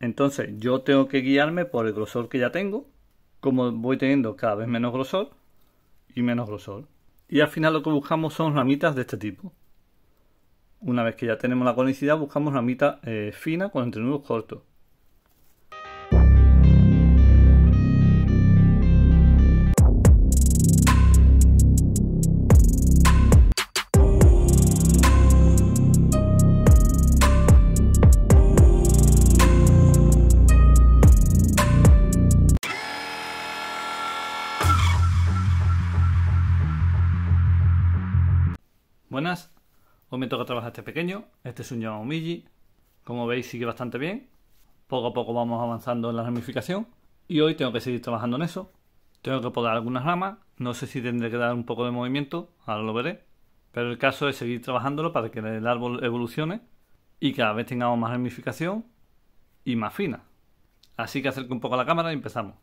Entonces yo tengo que guiarme por el grosor que ya tengo, como voy teniendo cada vez menos grosor y menos grosor. Y al final lo que buscamos son ramitas de este tipo. Una vez que ya tenemos la conicidad, buscamos ramita eh, fina con entrenudos cortos. Pues que me toca este pequeño. Este es un milli. Como veis sigue bastante bien. Poco a poco vamos avanzando en la ramificación. Y hoy tengo que seguir trabajando en eso. Tengo que podar algunas ramas. No sé si tendré que dar un poco de movimiento. Ahora lo veré. Pero el caso es seguir trabajándolo para que el árbol evolucione. Y cada vez tengamos más ramificación. Y más fina. Así que acerco un poco la cámara y empezamos.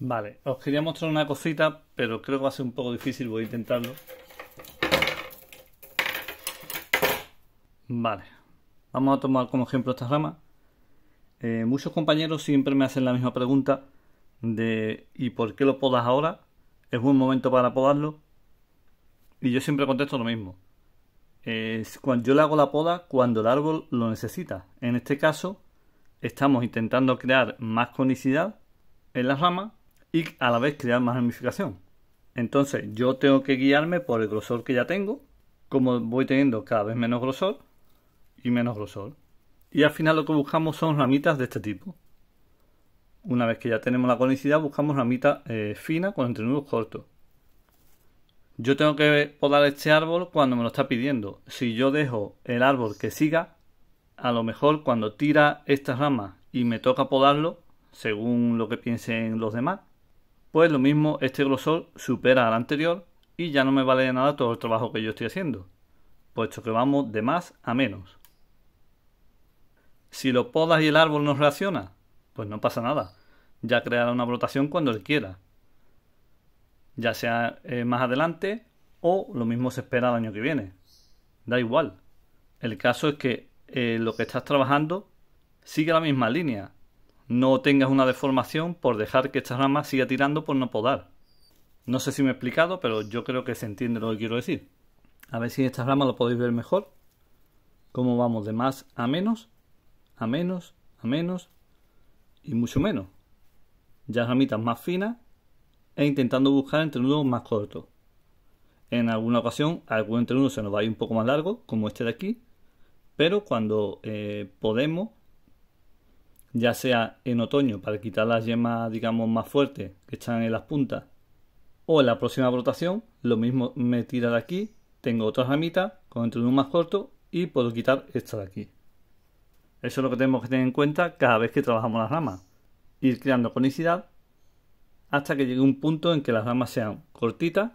Vale, os quería mostrar una cosita, pero creo que va a ser un poco difícil, voy a intentarlo. Vale, vamos a tomar como ejemplo esta rama. Eh, muchos compañeros siempre me hacen la misma pregunta de ¿y por qué lo podas ahora? ¿Es buen momento para podarlo? Y yo siempre contesto lo mismo. cuando yo le hago la poda cuando el árbol lo necesita. En este caso, estamos intentando crear más conicidad en la rama y a la vez crear más ramificación. Entonces, yo tengo que guiarme por el grosor que ya tengo. Como voy teniendo cada vez menos grosor, y menos grosor. Y al final lo que buscamos son ramitas de este tipo. Una vez que ya tenemos la conicidad, buscamos ramitas eh, fina con entrenudos cortos. Yo tengo que podar este árbol cuando me lo está pidiendo. Si yo dejo el árbol que siga, a lo mejor cuando tira estas ramas y me toca podarlo, según lo que piensen los demás, pues lo mismo, este grosor supera al anterior y ya no me vale de nada todo el trabajo que yo estoy haciendo, puesto que vamos de más a menos. Si lo podas y el árbol no reacciona, pues no pasa nada. Ya creará una brotación cuando él quiera. Ya sea eh, más adelante o lo mismo se espera el año que viene. Da igual. El caso es que eh, lo que estás trabajando sigue la misma línea. No tengas una deformación por dejar que esta rama siga tirando por no podar. No sé si me he explicado, pero yo creo que se entiende lo que quiero decir. A ver si en esta rama lo podéis ver mejor. Cómo vamos de más a menos a menos, a menos y mucho menos. Ya ramitas más finas e intentando buscar entre entrenudos más cortos. En alguna ocasión algún entrenudo se nos va a ir un poco más largo, como este de aquí, pero cuando eh, podemos, ya sea en otoño para quitar las yemas, digamos, más fuertes que están en las puntas, o en la próxima rotación, lo mismo me tira de aquí, tengo otra ramita con entrenudo más corto y puedo quitar esta de aquí. Eso es lo que tenemos que tener en cuenta cada vez que trabajamos las ramas. Ir creando conicidad hasta que llegue un punto en que las ramas sean cortitas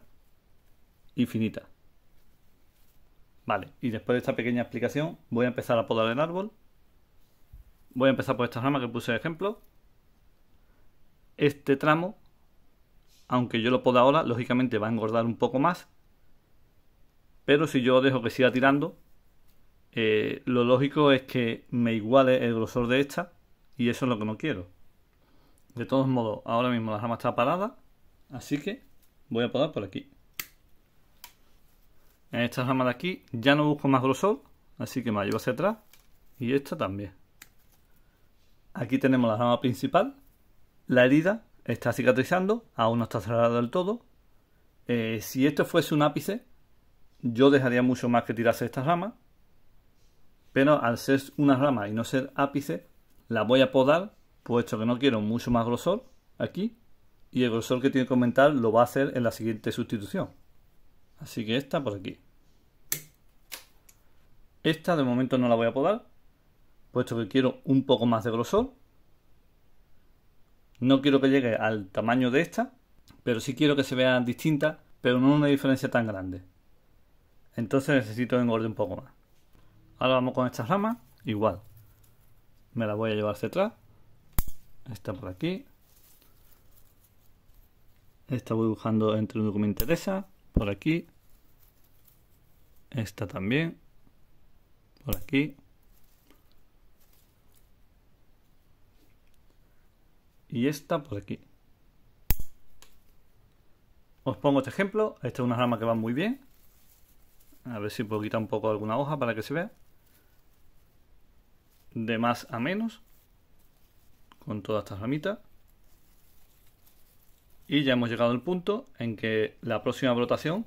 y finitas. Vale, y después de esta pequeña explicación voy a empezar a podar el árbol. Voy a empezar por esta rama que puse de ejemplo. Este tramo, aunque yo lo poda ahora, lógicamente va a engordar un poco más. Pero si yo dejo que siga tirando, eh, lo lógico es que me iguale el grosor de esta y eso es lo que no quiero. De todos modos, ahora mismo la rama está parada, así que voy a parar por aquí. En esta rama de aquí ya no busco más grosor, así que me la llevo hacia atrás y esta también. Aquí tenemos la rama principal, la herida está cicatrizando, aún no está cerrada del todo. Eh, si esto fuese un ápice, yo dejaría mucho más que tirarse esta rama, pero al ser una rama y no ser ápice, la voy a podar, puesto que no quiero mucho más grosor aquí, y el grosor que tiene que aumentar lo va a hacer en la siguiente sustitución. Así que esta por aquí. Esta de momento no la voy a podar, puesto que quiero un poco más de grosor. No quiero que llegue al tamaño de esta, pero sí quiero que se vea distinta, pero no una diferencia tan grande. Entonces necesito engorde un poco más. Ahora vamos con esta rama, igual. Me la voy a llevar hacia atrás. Esta por aquí. Esta voy buscando entre un documento de esa, Por aquí. Esta también. Por aquí. Y esta por aquí. Os pongo este ejemplo. Esta es una rama que va muy bien. A ver si puedo quitar un poco alguna hoja para que se vea de más a menos con toda esta ramitas Y ya hemos llegado al punto en que la próxima brotación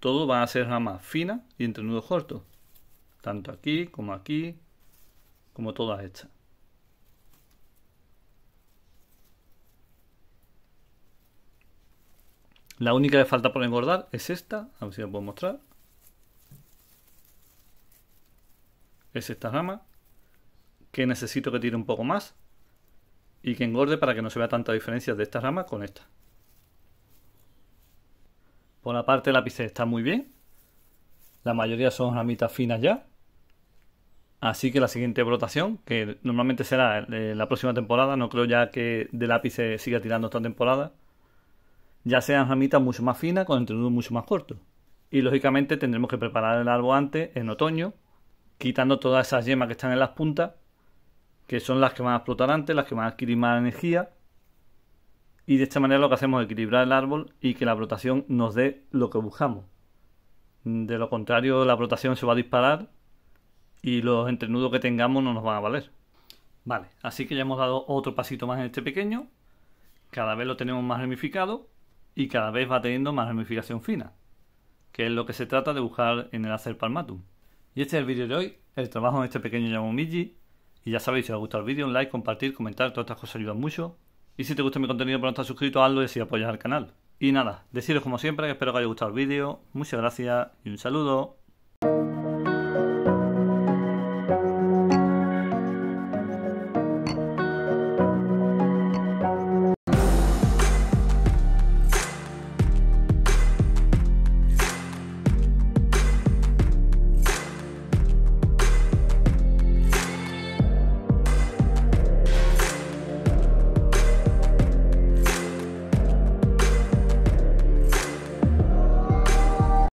todo va a ser rama fina y entre nudos cortos. Tanto aquí como aquí, como toda esta La única que falta por engordar es esta, a ver si la puedo mostrar. Es esta rama, que necesito que tire un poco más y que engorde para que no se vea tanta diferencia de esta rama con esta. Por la parte de lápiz está muy bien. La mayoría son ramitas finas ya. Así que la siguiente brotación, que normalmente será la próxima temporada, no creo ya que de lápices siga tirando esta temporada, ya sean ramitas mucho más finas con entrenudo mucho más corto. Y lógicamente tendremos que preparar el árbol antes, en otoño, quitando todas esas yemas que están en las puntas que son las que van a explotar antes, las que van a adquirir más energía. Y de esta manera lo que hacemos es equilibrar el árbol y que la rotación nos dé lo que buscamos. De lo contrario, la rotación se va a disparar y los entrenudos que tengamos no nos van a valer. Vale, así que ya hemos dado otro pasito más en este pequeño. Cada vez lo tenemos más ramificado y cada vez va teniendo más ramificación fina, que es lo que se trata de buscar en el hacer palmatum. Y este es el vídeo de hoy, el trabajo en este pequeño Yamomiji y ya sabéis, si os ha gustado el vídeo, un like, compartir, comentar, todas estas cosas ayudan mucho. Y si te gusta mi contenido por no estar suscrito, hazlo y así apoyas al canal. Y nada, deciros como siempre, que espero que os haya gustado el vídeo, muchas gracias y un saludo.